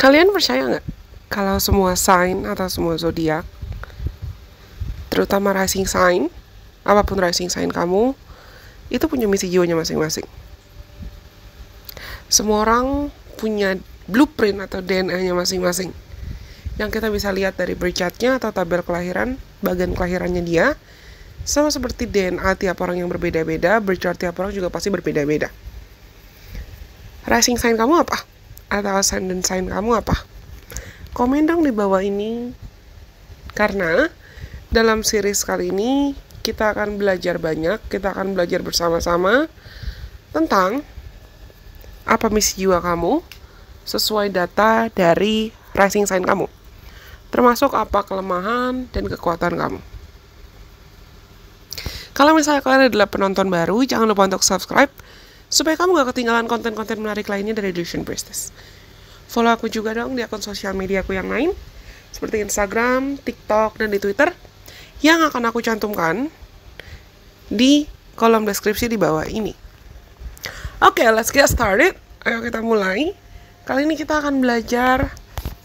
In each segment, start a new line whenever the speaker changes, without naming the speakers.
Kalian percaya nggak kalau semua sign atau semua zodiak, terutama rising sign, apapun rising sign kamu, itu punya misi jiwanya masing-masing. Semua orang punya blueprint atau DNA-nya masing-masing. Yang kita bisa lihat dari bercatnya atau tabel kelahiran, bagian kelahirannya dia, sama seperti DNA tiap orang yang berbeda-beda, bercat tiap orang juga pasti berbeda-beda. Rising sign kamu apa? atau ascendant sign kamu apa? Komen dong di bawah ini. Karena dalam series kali ini kita akan belajar banyak, kita akan belajar bersama-sama tentang apa misi jiwa kamu sesuai data dari rising sign kamu. Termasuk apa kelemahan dan kekuatan kamu. Kalau misalnya kalian adalah penonton baru, jangan lupa untuk subscribe supaya kamu gak ketinggalan konten-konten menarik lainnya dari Edition Business. Follow aku juga dong di akun sosial media aku yang lain, seperti Instagram, TikTok, dan di Twitter, yang akan aku cantumkan di kolom deskripsi di bawah ini. Oke, okay, let's get started. Ayo kita mulai. Kali ini kita akan belajar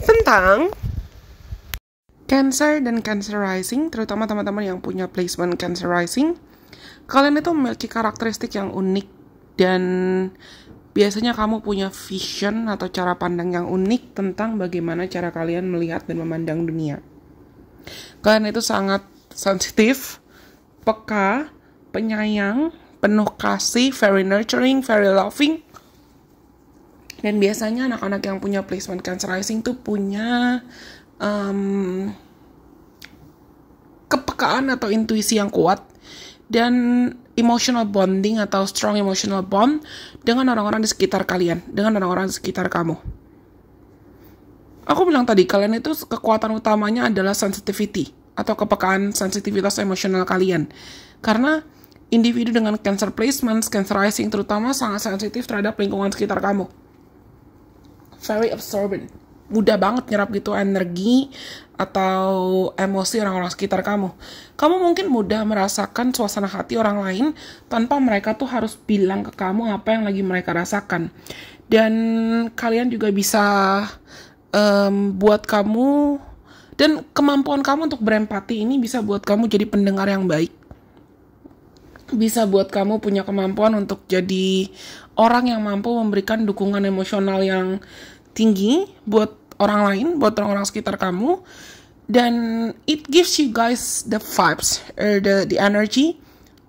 tentang cancer dan cancer rising, terutama teman-teman yang punya placement cancer rising. Kalian itu memiliki karakteristik yang unik dan biasanya kamu punya vision atau cara pandang yang unik tentang bagaimana cara kalian melihat dan memandang dunia. Kalian itu sangat sensitif, peka, penyayang, penuh kasih, very nurturing, very loving. Dan biasanya anak-anak yang punya placement cancer rising tuh punya um, kepekaan atau intuisi yang kuat dan emotional bonding atau strong emotional bond dengan orang-orang di sekitar kalian, dengan orang-orang di sekitar kamu. Aku bilang tadi, kalian itu kekuatan utamanya adalah sensitivity atau kepekaan sensitivitas emosional kalian. Karena individu dengan cancer placement, cancer rising terutama sangat sensitif terhadap lingkungan sekitar kamu. Very absorbent mudah banget nyerap gitu energi atau emosi orang-orang sekitar kamu. Kamu mungkin mudah merasakan suasana hati orang lain tanpa mereka tuh harus bilang ke kamu apa yang lagi mereka rasakan. Dan kalian juga bisa um, buat kamu dan kemampuan kamu untuk berempati ini bisa buat kamu jadi pendengar yang baik. Bisa buat kamu punya kemampuan untuk jadi orang yang mampu memberikan dukungan emosional yang tinggi buat orang lain, buat orang-orang sekitar kamu. Dan it gives you guys the vibes, or eh, the, the energy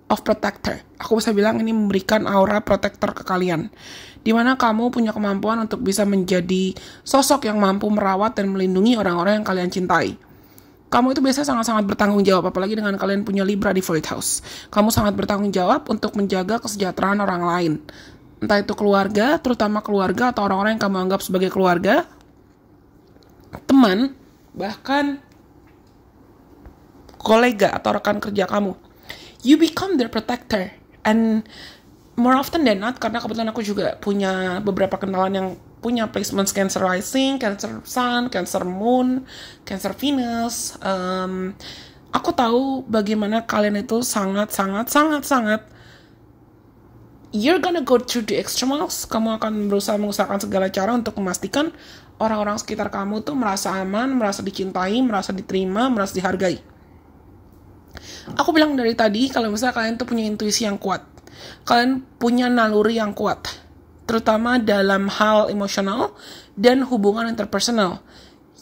of protector. Aku bisa bilang ini memberikan aura protector ke kalian. Dimana kamu punya kemampuan untuk bisa menjadi sosok yang mampu merawat dan melindungi orang-orang yang kalian cintai kamu itu biasanya sangat-sangat bertanggung jawab, apalagi dengan kalian punya Libra di Void House. Kamu sangat bertanggung jawab untuk menjaga kesejahteraan orang lain entah itu keluarga, terutama keluarga atau orang-orang yang kamu anggap sebagai keluarga, teman, bahkan kolega atau rekan kerja kamu. You become their protector and more often than not karena kebetulan aku juga punya beberapa kenalan yang punya placements Cancer Rising, Cancer Sun, Cancer Moon, Cancer Venus. Um, aku tahu bagaimana kalian itu sangat sangat sangat sangat you're gonna go through the extra miles. Kamu akan berusaha mengusahakan segala cara untuk memastikan orang-orang sekitar kamu tuh merasa aman, merasa dicintai, merasa diterima, merasa dihargai. Aku bilang dari tadi, kalau misalnya kalian tuh punya intuisi yang kuat, kalian punya naluri yang kuat, terutama dalam hal emosional dan hubungan interpersonal.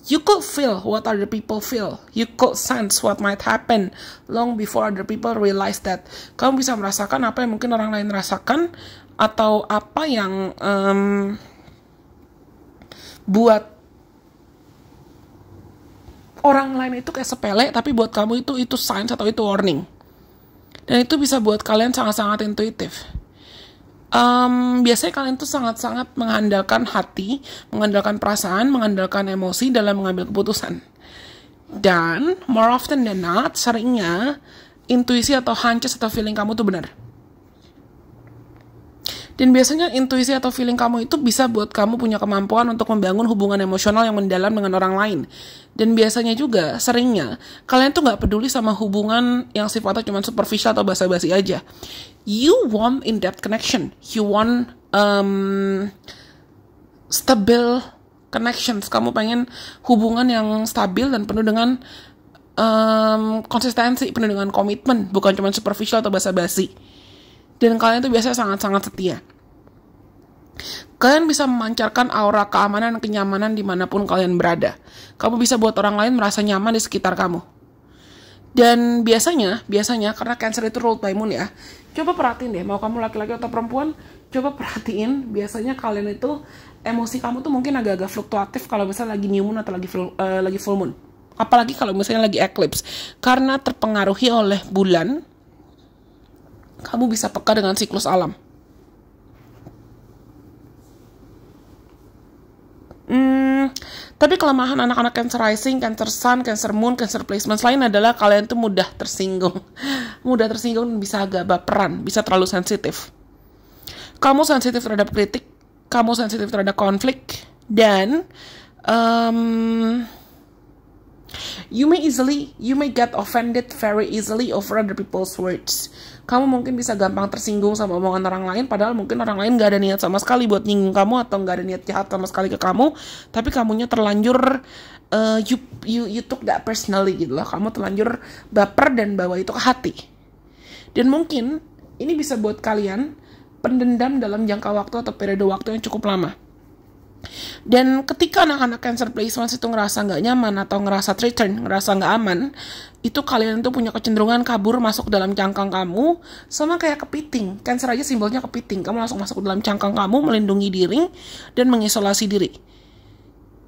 You could feel what other people feel. You could sense what might happen long before other people realize that. Kamu bisa merasakan apa yang mungkin orang lain rasakan atau apa yang um, buat orang lain itu kayak sepele tapi buat kamu itu itu sign atau itu warning. Dan itu bisa buat kalian sangat-sangat intuitif um, biasanya kalian tuh sangat-sangat mengandalkan hati, mengandalkan perasaan, mengandalkan emosi dalam mengambil keputusan. Dan more often than not, seringnya intuisi atau hunches atau feeling kamu tuh benar. Dan biasanya intuisi atau feeling kamu itu bisa buat kamu punya kemampuan untuk membangun hubungan emosional yang mendalam dengan orang lain. Dan biasanya juga, seringnya, kalian tuh gak peduli sama hubungan yang sifatnya cuma superficial atau basa-basi aja. You want in-depth connection. You want um, stable connections. Kamu pengen hubungan yang stabil dan penuh dengan um, konsistensi, penuh dengan komitmen, bukan cuma superficial atau basa-basi dan kalian itu biasanya sangat-sangat setia. Kalian bisa memancarkan aura keamanan dan kenyamanan dimanapun kalian berada. Kamu bisa buat orang lain merasa nyaman di sekitar kamu. Dan biasanya, biasanya karena cancer itu ruled by moon ya, coba perhatiin deh, mau kamu laki-laki atau perempuan, coba perhatiin biasanya kalian itu emosi kamu tuh mungkin agak-agak fluktuatif kalau misalnya lagi new moon atau lagi full, uh, lagi full moon. Apalagi kalau misalnya lagi eclipse, karena terpengaruhi oleh bulan kamu bisa peka dengan siklus alam. Hmm, tapi kelemahan anak-anak Cancer Rising, Cancer Sun, Cancer Moon, Cancer Placements lain adalah kalian tuh mudah tersinggung. Mudah tersinggung dan bisa agak baperan, bisa terlalu sensitif. Kamu sensitif terhadap kritik, kamu sensitif terhadap konflik, dan um, you may easily, you may get offended very easily over other people's words kamu mungkin bisa gampang tersinggung sama omongan orang lain padahal mungkin orang lain gak ada niat sama sekali buat nyinggung kamu atau gak ada niat jahat sama sekali ke kamu tapi kamunya terlanjur uh, you, you, you took that personally gitu loh kamu terlanjur baper dan bawa itu ke hati dan mungkin ini bisa buat kalian pendendam dalam jangka waktu atau periode waktu yang cukup lama dan ketika anak-anak cancer placement itu ngerasa nggak nyaman atau ngerasa threatened, ngerasa nggak aman, itu kalian tuh punya kecenderungan kabur masuk dalam cangkang kamu, sama kayak kepiting. Cancer aja simbolnya kepiting. Kamu langsung masuk dalam cangkang kamu, melindungi diri, dan mengisolasi diri.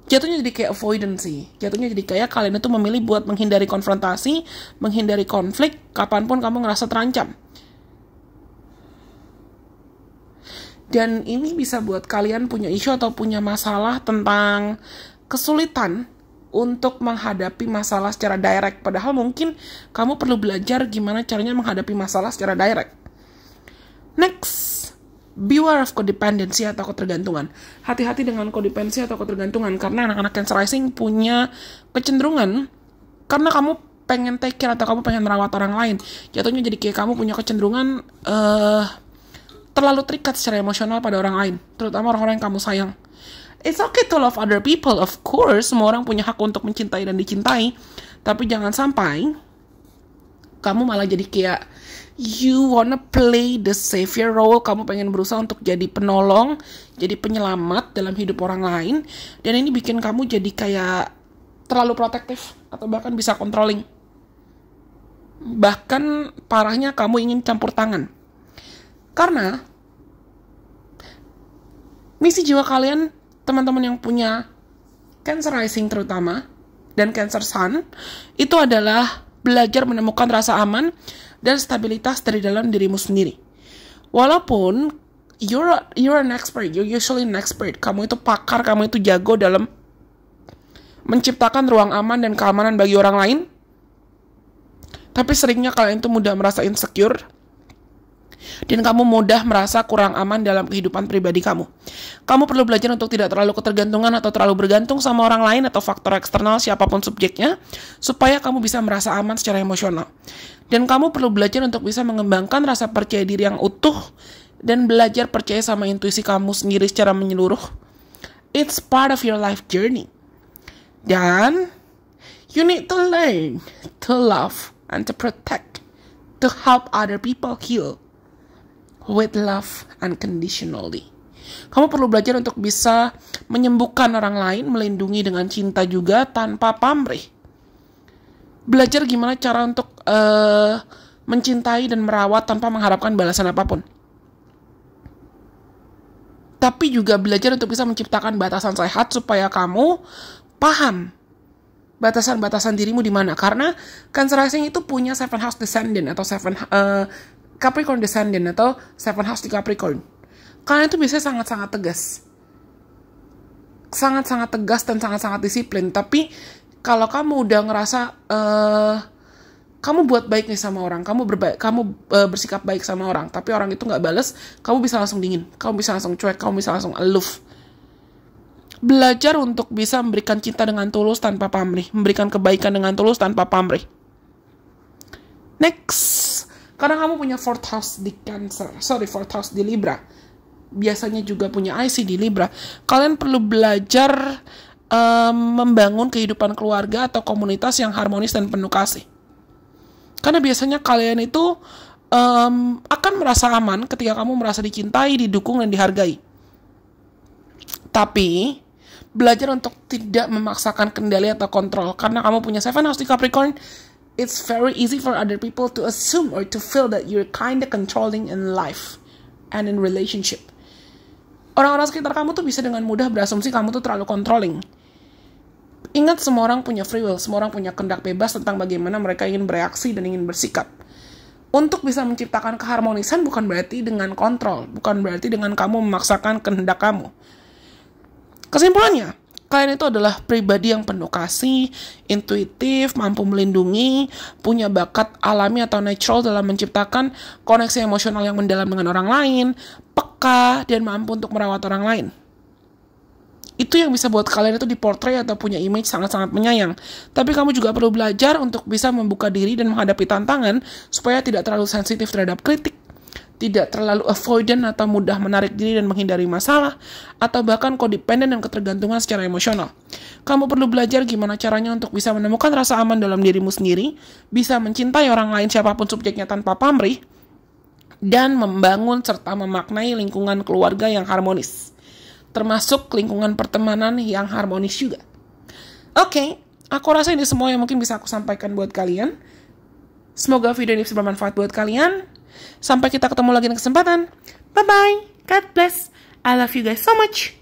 Jatuhnya jadi kayak avoidance sih. Jatuhnya jadi kayak kalian itu memilih buat menghindari konfrontasi, menghindari konflik, kapanpun kamu ngerasa terancam Dan ini bisa buat kalian punya isu atau punya masalah tentang kesulitan untuk menghadapi masalah secara direct. Padahal mungkin kamu perlu belajar gimana caranya menghadapi masalah secara direct. Next, beware of codependency atau ketergantungan. Hati-hati dengan codependency atau ketergantungan karena anak-anak cancer rising punya kecenderungan karena kamu pengen take care atau kamu pengen merawat orang lain, jatuhnya jadi kayak kamu punya kecenderungan uh, terlalu terikat secara emosional pada orang lain, terutama orang-orang yang kamu sayang. It's okay to love other people, of course. Semua orang punya hak untuk mencintai dan dicintai. Tapi jangan sampai kamu malah jadi kayak you wanna play the savior role. Kamu pengen berusaha untuk jadi penolong, jadi penyelamat dalam hidup orang lain. Dan ini bikin kamu jadi kayak terlalu protektif atau bahkan bisa controlling. Bahkan parahnya kamu ingin campur tangan karena misi jiwa kalian, teman-teman yang punya Cancer Rising terutama, dan Cancer Sun, itu adalah belajar menemukan rasa aman dan stabilitas dari dalam dirimu sendiri. Walaupun you're a, you're an expert, you're usually an expert. Kamu itu pakar, kamu itu jago dalam menciptakan ruang aman dan keamanan bagi orang lain. Tapi seringnya kalian itu mudah merasa insecure dan kamu mudah merasa kurang aman dalam kehidupan pribadi kamu. Kamu perlu belajar untuk tidak terlalu ketergantungan atau terlalu bergantung sama orang lain atau faktor eksternal siapapun subjeknya, supaya kamu bisa merasa aman secara emosional. Dan kamu perlu belajar untuk bisa mengembangkan rasa percaya diri yang utuh dan belajar percaya sama intuisi kamu sendiri secara menyeluruh. It's part of your life journey. Dan you need to learn to love and to protect to help other people heal with love unconditionally. Kamu perlu belajar untuk bisa menyembuhkan orang lain, melindungi dengan cinta juga tanpa pamrih. Belajar gimana cara untuk uh, mencintai dan merawat tanpa mengharapkan balasan apapun. Tapi juga belajar untuk bisa menciptakan batasan sehat supaya kamu paham batasan-batasan dirimu di mana. Karena Cancer Rising itu punya Seven House Descendant atau Seven uh, Capricorn Descendant atau Seven House di Capricorn. Kalian itu biasanya sangat-sangat tegas. Sangat-sangat tegas dan sangat-sangat disiplin. Tapi kalau kamu udah ngerasa uh, kamu buat baik nih sama orang, kamu berbaik, kamu uh, bersikap baik sama orang, tapi orang itu nggak bales, kamu bisa langsung dingin, kamu bisa langsung cuek, kamu bisa langsung aloof. Belajar untuk bisa memberikan cinta dengan tulus tanpa pamrih, memberikan kebaikan dengan tulus tanpa pamrih. Next. Karena kamu punya fourth house di Cancer, sorry fourth house di Libra. Biasanya juga punya IC di Libra. Kalian perlu belajar um, membangun kehidupan keluarga atau komunitas yang harmonis dan penuh kasih. Karena biasanya kalian itu um, akan merasa aman ketika kamu merasa dicintai, didukung, dan dihargai. Tapi, belajar untuk tidak memaksakan kendali atau kontrol. Karena kamu punya Seven House di Capricorn, it's very easy for other people to assume or to feel that you're kind of controlling in life and in relationship. Orang-orang sekitar kamu tuh bisa dengan mudah berasumsi kamu tuh terlalu controlling. Ingat semua orang punya free will, semua orang punya kehendak bebas tentang bagaimana mereka ingin bereaksi dan ingin bersikap. Untuk bisa menciptakan keharmonisan bukan berarti dengan kontrol, bukan berarti dengan kamu memaksakan kehendak kamu. Kesimpulannya, Kalian itu adalah pribadi yang penuh kasih, intuitif, mampu melindungi, punya bakat alami atau natural dalam menciptakan koneksi emosional yang mendalam dengan orang lain, peka, dan mampu untuk merawat orang lain. Itu yang bisa buat kalian itu diportray atau punya image sangat-sangat menyayang. Tapi kamu juga perlu belajar untuk bisa membuka diri dan menghadapi tantangan supaya tidak terlalu sensitif terhadap kritik, tidak terlalu avoidant atau mudah menarik diri dan menghindari masalah, atau bahkan kodependen dan ketergantungan secara emosional. Kamu perlu belajar gimana caranya untuk bisa menemukan rasa aman dalam dirimu sendiri, bisa mencintai orang lain siapapun subjeknya tanpa pamrih, dan membangun serta memaknai lingkungan keluarga yang harmonis, termasuk lingkungan pertemanan yang harmonis juga. Oke, okay, aku rasa ini semua yang mungkin bisa aku sampaikan buat kalian. Semoga video ini bisa bermanfaat buat kalian. Sampai kita ketemu lagi di kesempatan. Bye-bye. God bless. I love you guys so much.